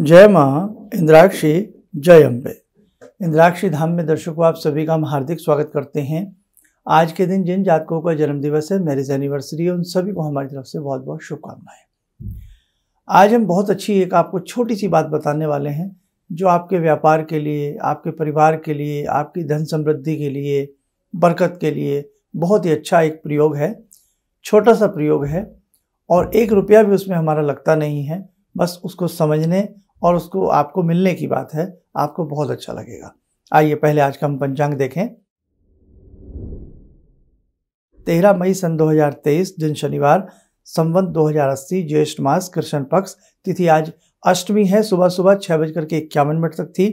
जय माँ इंद्राक्षी जय अम्बे इंद्राक्षी धाम में दर्शकों आप सभी का हम हार्दिक स्वागत करते हैं आज के दिन जिन जातकों का जन्मदिवस है मैरिज एनिवर्सरी है उन सभी को हमारी तरफ से बहुत बहुत शुभकामनाएं आज हम बहुत अच्छी एक आपको छोटी सी बात बताने वाले हैं जो आपके व्यापार के लिए आपके परिवार के लिए आपकी धन समृद्धि के लिए बरकत के लिए बहुत ही अच्छा एक प्रयोग है छोटा सा प्रयोग है और एक रुपया भी उसमें हमारा लगता नहीं है बस उसको समझने और उसको आपको मिलने की बात है आपको बहुत अच्छा लगेगा आइए पहले आज का हम पंचांग देखें तेरह मई सन 2023 दिन शनिवार संवत 2080 ज्येष्ठ मास कृष्ण पक्ष तिथि आज अष्टमी है सुबह सुबह छह बजकर के इक्यावन मिनट तक थी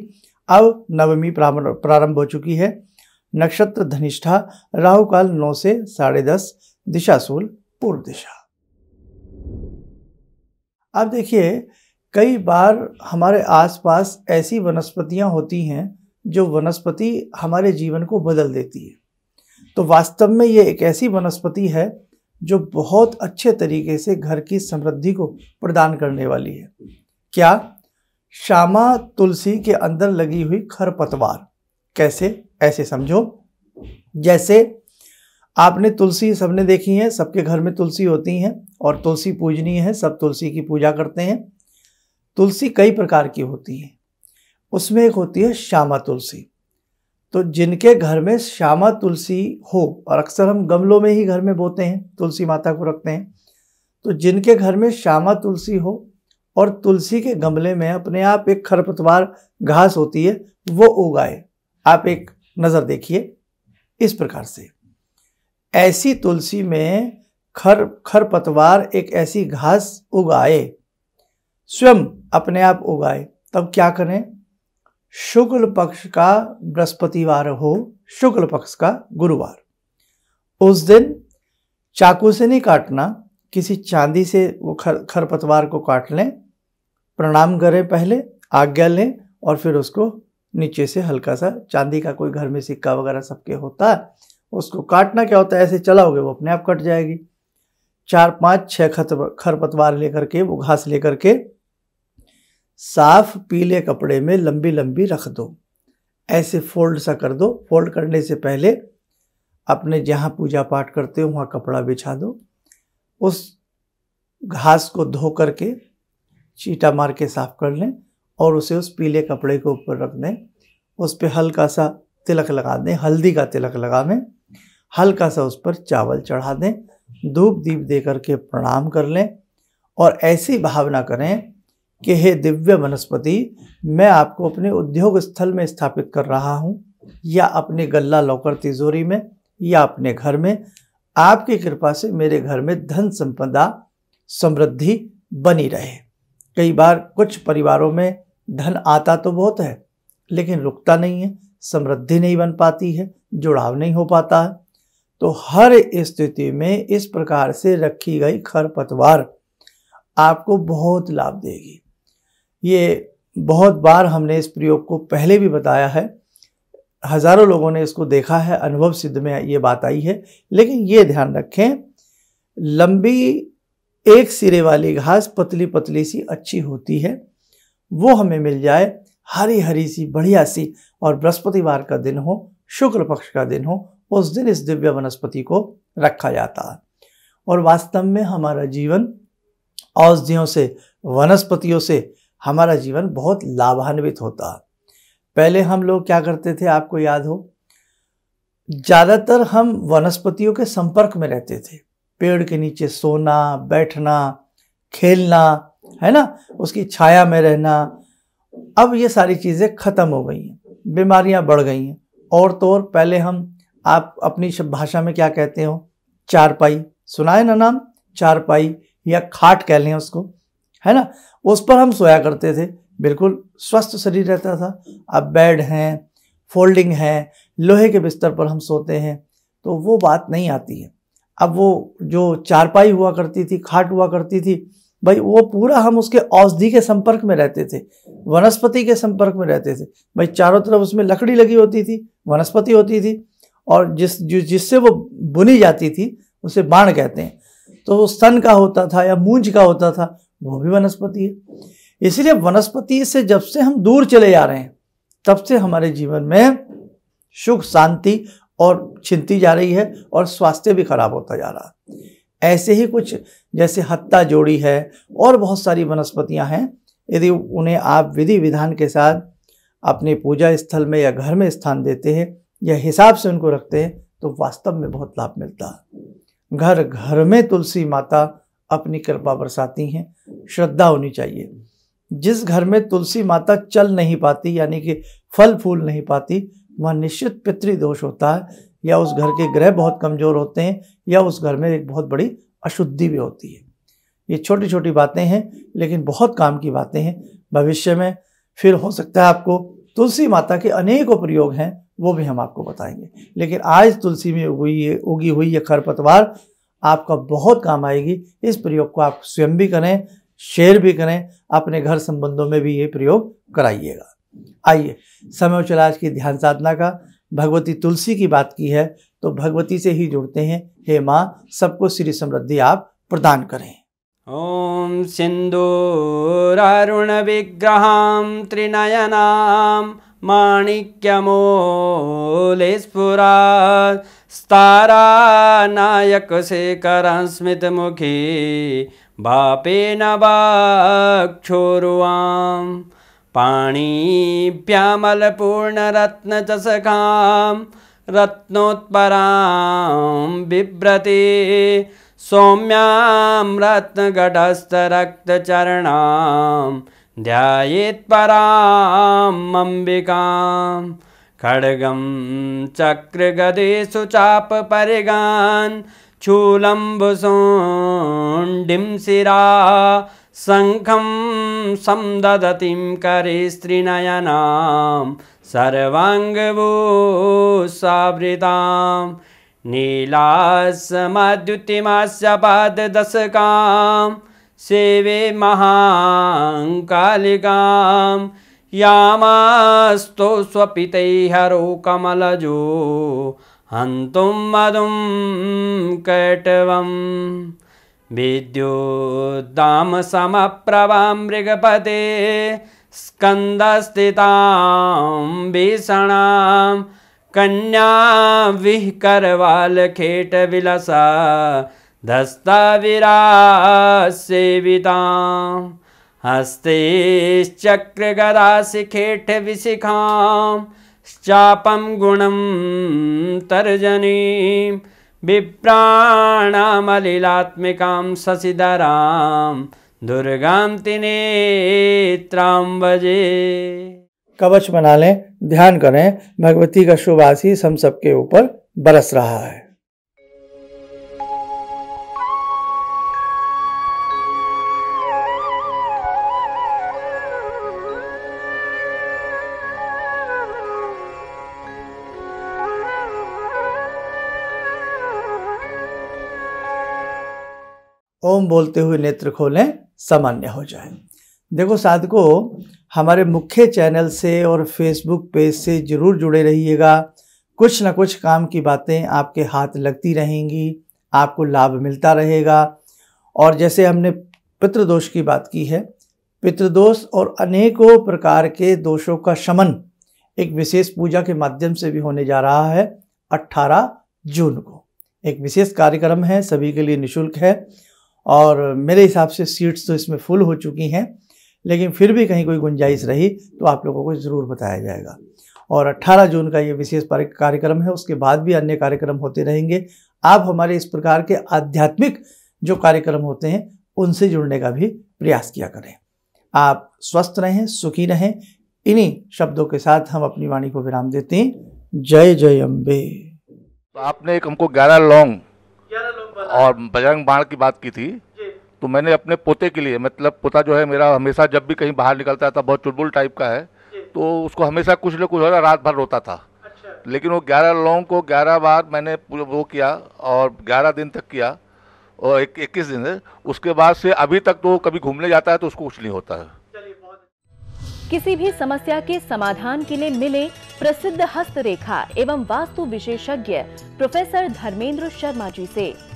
अब नवमी प्रारंभ हो चुकी है नक्षत्र धनिष्ठा राहु काल नौ से साढ़े दस दिशाशूल पूर्व दिशा अब देखिए कई बार हमारे आसपास ऐसी वनस्पतियाँ होती हैं जो वनस्पति हमारे जीवन को बदल देती है तो वास्तव में ये एक ऐसी वनस्पति है जो बहुत अच्छे तरीके से घर की समृद्धि को प्रदान करने वाली है क्या श्यामा तुलसी के अंदर लगी हुई खरपतवार कैसे ऐसे समझो जैसे आपने तुलसी सबने देखी है सबके घर में तुलसी होती हैं और तुलसी पूजनीय है सब तुलसी की पूजा करते हैं तुलसी कई प्रकार की होती है उसमें एक होती है श्यामा तुलसी तो जिनके घर में श्यामा तुलसी हो और अक्सर हम गमलों में ही घर में बोते हैं तुलसी माता को रखते हैं तो जिनके घर में श्यामा तुलसी हो और तुलसी के गमले में अपने आप एक खरपतवार घास होती है वो उगाए आप एक नज़र देखिए इस प्रकार से ऐसी तुलसी में खर खरपतवार एक ऐसी घास उगाए स्वयं अपने आप उगाए तब क्या करें शुक्ल पक्ष का बृहस्पतिवार हो शुक्ल पक्ष का गुरुवार उस दिन चाकू से नहीं काटना किसी चांदी से वो खर खरपतवार को काट लें प्रणाम करें पहले आज्ञा लें और फिर उसको नीचे से हल्का सा चांदी का कोई घर में सिक्का वगैरह सबके होता है उसको काटना क्या होता है ऐसे चलाओगे वो अपने आप कट जाएगी चार पाँच छः खत खरपतवार लेकर के वो घास लेकर के साफ पीले कपड़े में लंबी लंबी रख दो ऐसे फोल्ड सा कर दो फोल्ड करने से पहले अपने जहाँ पूजा पाठ करते हो वहाँ कपड़ा बिछा दो उस घास को धो करके चीटा मार के साफ कर लें और उसे उस पीले कपड़े के ऊपर रख दें उस पर हल्का सा तिलक लगा दें हल्दी का तिलक लगा दें हल्का सा उस पर चावल चढ़ा दें धूप दीप दे करके प्रणाम कर लें और ऐसी भावना करें कि हे दिव्य वनस्पति मैं आपको अपने उद्योग स्थल में स्थापित कर रहा हूँ या अपने गल्ला लौकर तिजोरी में या अपने घर में आपकी कृपा से मेरे घर में धन संपदा समृद्धि बनी रहे कई बार कुछ परिवारों में धन आता तो बहुत है लेकिन रुकता नहीं है समृद्धि नहीं बन पाती है जुड़ाव नहीं हो पाता है तो हर स्थिति में इस प्रकार से रखी गई खरपतवार आपको बहुत लाभ देगी ये बहुत बार हमने इस प्रयोग को पहले भी बताया है हज़ारों लोगों ने इसको देखा है अनुभव सिद्ध में ये बात आई है लेकिन ये ध्यान रखें लंबी एक सिरे वाली घास पतली पतली सी अच्छी होती है वो हमें मिल जाए हरी हरी सी बढ़िया सी और बृहस्पतिवार का दिन हो शुक्ल पक्ष का दिन हो उस दिन इस दिव्य वनस्पति को रखा जाता है और वास्तव में हमारा जीवन औषधियों से वनस्पतियों से हमारा जीवन बहुत लाभान्वित होता पहले हम लोग क्या करते थे आपको याद हो ज़्यादातर हम वनस्पतियों के संपर्क में रहते थे पेड़ के नीचे सोना बैठना खेलना है ना उसकी छाया में रहना अब ये सारी चीज़ें ख़त्म हो गई हैं बीमारियां बढ़ गई हैं और तो और पहले हम आप अपनी भाषा में क्या कहते हो चारपाई सुना है ना नाम चारपाई या खाट कह लें उसको है ना उस पर हम सोया करते थे बिल्कुल स्वस्थ शरीर रहता था अब बेड हैं फोल्डिंग है लोहे के बिस्तर पर हम सोते हैं तो वो बात नहीं आती है अब वो जो चारपाई हुआ करती थी खाट हुआ करती थी भाई वो पूरा हम उसके औषधि के संपर्क में रहते थे वनस्पति के संपर्क में रहते थे भाई चारों तरफ उसमें लकड़ी लगी होती थी वनस्पति होती थी और जिस जिससे वो बुनी जाती थी उसे बाण कहते हैं तो वो सन का होता था या मूंज का होता था वो भी वनस्पति है इसलिए वनस्पति से जब से हम दूर चले जा रहे हैं तब से हमारे जीवन में सुख शांति और छिनती जा रही है और स्वास्थ्य भी खराब होता जा रहा है ऐसे ही कुछ जैसे हत्ता जोड़ी है और बहुत सारी वनस्पतियां हैं यदि उन्हें आप विधि विधान के साथ अपने पूजा स्थल में या घर में स्थान देते हैं या हिसाब से उनको रखते हैं तो वास्तव में बहुत लाभ मिलता है घर घर में तुलसी माता अपनी कृपा बरसाती हैं श्रद्धा होनी चाहिए जिस घर में तुलसी माता चल नहीं पाती यानी कि फल फूल नहीं पाती वहाँ निश्चित पितृदोष होता है या उस घर के ग्रह बहुत कमज़ोर होते हैं या उस घर में एक बहुत बड़ी अशुद्धि भी होती है ये छोटी छोटी बातें हैं लेकिन बहुत काम की बातें हैं भविष्य में फिर हो सकता है आपको तुलसी माता के अनेकों प्रयोग हैं वो भी हम आपको बताएंगे लेकिन आज तुलसी में उगी हुई उगी हुई ये खरपतवार आपका बहुत काम आएगी इस प्रयोग को आप स्वयं भी करें शेयर भी करें अपने घर संबंधों में भी ये प्रयोग कराइएगा आइए समय चला आज की ध्यान साधना का भगवती तुलसी की बात की है तो भगवती से ही जुड़ते हैं हे माँ सबको श्री समृद्धि आप प्रदान करें ओम अरुण विग्रहां त्रिनयनाम माणिक्यमोलेस्पुरा स्तारानायकशेखरस्मितमुखी भापेन वाक्षोरुवां पाणिभ्यामलपूर्णरत्नचषकां रत्नोत्परां बिभ्रती सौम्यां रत्नगटस्थरक्तचरणाम् ध्यायेत्परां अम्बिकां खड्गं चक्रगदेषु चापपरिगान् चूलम्बुसोण्डिं शिरा शङ्खं संददतिं करे स्त्रीनयनां सर्वाङ्गभूसावृतां नीलासमद्युतिमास्य पाददशकाम् सेवे महाङ्कालिकां यामास्तु स्वपितैहरो हरो कमलजो हन्तुं मधुं कटवं मृगपते स्कन्दस्थितां भीषणां कन्या विः धस्ताविरा सेविता हस्तेश्चक्रगदा शिखेठ विशिखा चापम गुण तर्जनी विप्राणामलिलात्मिकां शशिधरा दुर्गां तिनेत्रां कवच बना लें ध्यान करें भगवती का शुभ आशीष हम सबके ऊपर बरस रहा है ओम बोलते हुए नेत्र खोलें सामान्य हो जाए देखो साधको हमारे मुख्य चैनल से और फेसबुक पेज से ज़रूर जुड़े रहिएगा कुछ ना कुछ काम की बातें आपके हाथ लगती रहेंगी आपको लाभ मिलता रहेगा और जैसे हमने पितृदोष की बात की है पितृदोष और अनेकों प्रकार के दोषों का शमन एक विशेष पूजा के माध्यम से भी होने जा रहा है 18 जून को एक विशेष कार्यक्रम है सभी के लिए निशुल्क है और मेरे हिसाब से सीट्स तो इसमें फुल हो चुकी हैं लेकिन फिर भी कहीं कोई गुंजाइश रही तो आप लोगों को ज़रूर बताया जाएगा और 18 जून का ये विशेष कार्यक्रम है उसके बाद भी अन्य कार्यक्रम होते रहेंगे आप हमारे इस प्रकार के आध्यात्मिक जो कार्यक्रम होते हैं उनसे जुड़ने का भी प्रयास किया करें आप स्वस्थ रहें सुखी रहें इन्हीं शब्दों के साथ हम अपनी वाणी को विराम देते हैं जय जय अम्बे तो आपने एक हमको ग्यारह लॉन्ग और बजरंग बाण की बात की थी तो मैंने अपने पोते के लिए मतलब पोता जो है मेरा हमेशा जब भी कहीं बाहर निकलता था बहुत चुटबुल टाइप का है तो उसको हमेशा कुछ न कुछ हो रहा रात भर रोता था अच्छा। लेकिन वो ग्यारह लोगों को ग्यारह बार मैंने वो किया और ग्यारह दिन तक किया और एक, इक्कीस दिन उसके बाद से अभी तक तो कभी घूमने जाता है तो उसको कुछ नहीं होता है अच्छा। किसी भी समस्या के समाधान के लिए मिले प्रसिद्ध हस्तरेखा एवं वास्तु विशेषज्ञ प्रोफेसर धर्मेंद्र शर्मा जी ऐसी